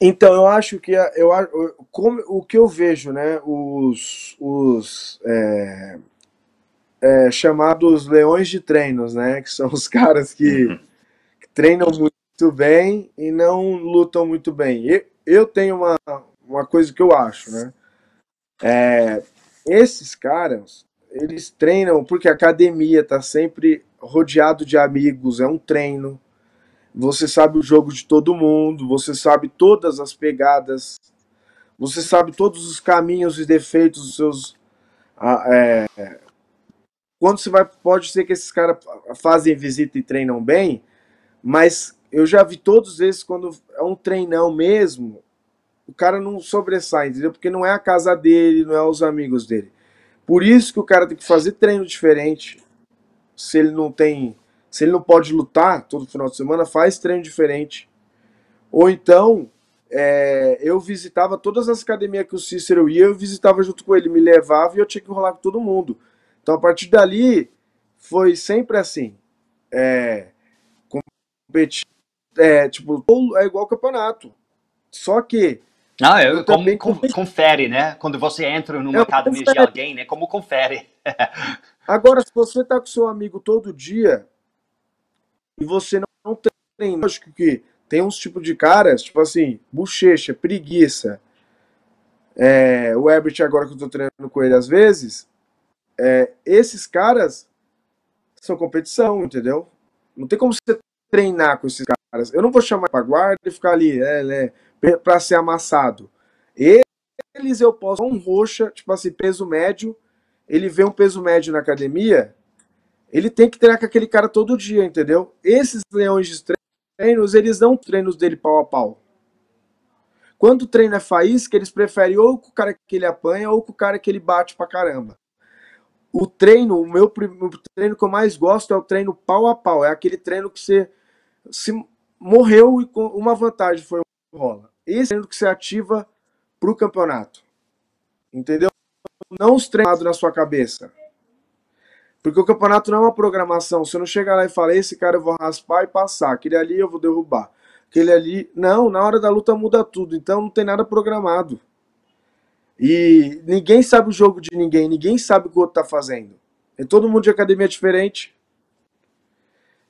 Então, eu acho que eu, como, o que eu vejo, né, os, os é, é, chamados leões de treinos, né, que são os caras que, uhum. que treinam muito bem e não lutam muito bem. Eu, eu tenho uma, uma coisa que eu acho, né, é, esses caras, eles treinam porque a academia tá sempre rodeado de amigos, é um treino, você sabe o jogo de todo mundo, você sabe todas as pegadas, você sabe todos os caminhos e defeitos dos seus. Ah, é, quando você vai, pode ser que esses caras fazem visita e treinam bem, mas eu já vi todos esses quando é um treinão mesmo, o cara não sobressai, entendeu? Porque não é a casa dele, não é os amigos dele. Por isso que o cara tem que fazer treino diferente. Se ele não tem se ele não pode lutar todo final de semana, faz treino diferente. Ou então, é, eu visitava todas as academias que o Cícero ia, eu visitava junto com ele, me levava e eu tinha que rolar com todo mundo. Então, a partir dali, foi sempre assim. É, competir, é, tipo, é igual campeonato. Só que não, eu, eu como confere, né? Quando você entra numa mercado academia confere. de alguém, né? Como confere. Agora, se você tá com seu amigo todo dia, e você não treina. Lógico que tem uns tipos de caras, tipo assim, bochecha, preguiça. É, o Herbert, agora que eu tô treinando com ele às vezes, é, esses caras são competição, entendeu? Não tem como você treinar com esses caras. Eu não vou chamar pra guarda e ficar ali, é, né, pra ser amassado. Eles eu posso um roxa, tipo assim, peso médio. Ele vê um peso médio na academia, ele tem que treinar com aquele cara todo dia, entendeu? Esses leões de treinos, eles dão treinos dele pau a pau. Quando o treino é faísca, eles preferem ou com o cara que ele apanha ou com o cara que ele bate pra caramba. O treino, o meu o treino que eu mais gosto é o treino pau a pau. É aquele treino que você se morreu e com uma vantagem foi rola. Esse é treino que você ativa pro campeonato. Entendeu? Não os treinados na sua cabeça. Porque o campeonato não é uma programação. Você não chega lá e fala, esse cara eu vou raspar e passar, aquele ali eu vou derrubar, aquele ali. Não, na hora da luta muda tudo, então não tem nada programado. E ninguém sabe o jogo de ninguém, ninguém sabe o que o outro tá fazendo. É todo mundo de academia diferente.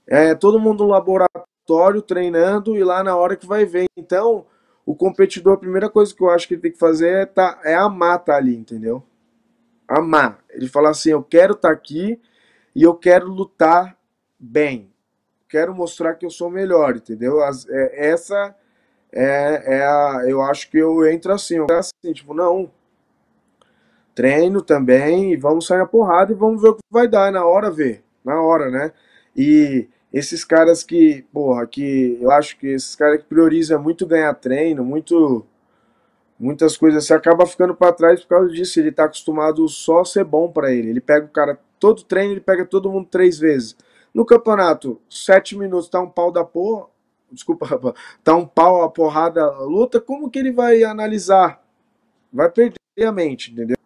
É todo mundo no laboratório treinando e lá na hora que vai ver. Então, o competidor, a primeira coisa que eu acho que ele tem que fazer é, tá, é amar tá ali, entendeu? Amar. Ele falar assim: eu quero estar tá aqui, e eu quero lutar bem. Quero mostrar que eu sou melhor, entendeu? As, é, essa é, é a. Eu acho que eu entro assim, eu entro assim, tipo, não. Treino também e vamos sair na porrada e vamos ver o que vai dar. Na hora ver. Na hora, né? E esses caras que, porra, que eu acho que esses caras que priorizam é muito ganhar treino, muito muitas coisas, você acaba ficando para trás por causa disso, ele tá acostumado só a ser bom para ele. Ele pega o cara Todo treino ele pega todo mundo três vezes. No campeonato, sete minutos, tá um pau da porra. Desculpa, rapaz. Tá um pau, a porrada, a luta. Como que ele vai analisar? Vai perder a mente, entendeu?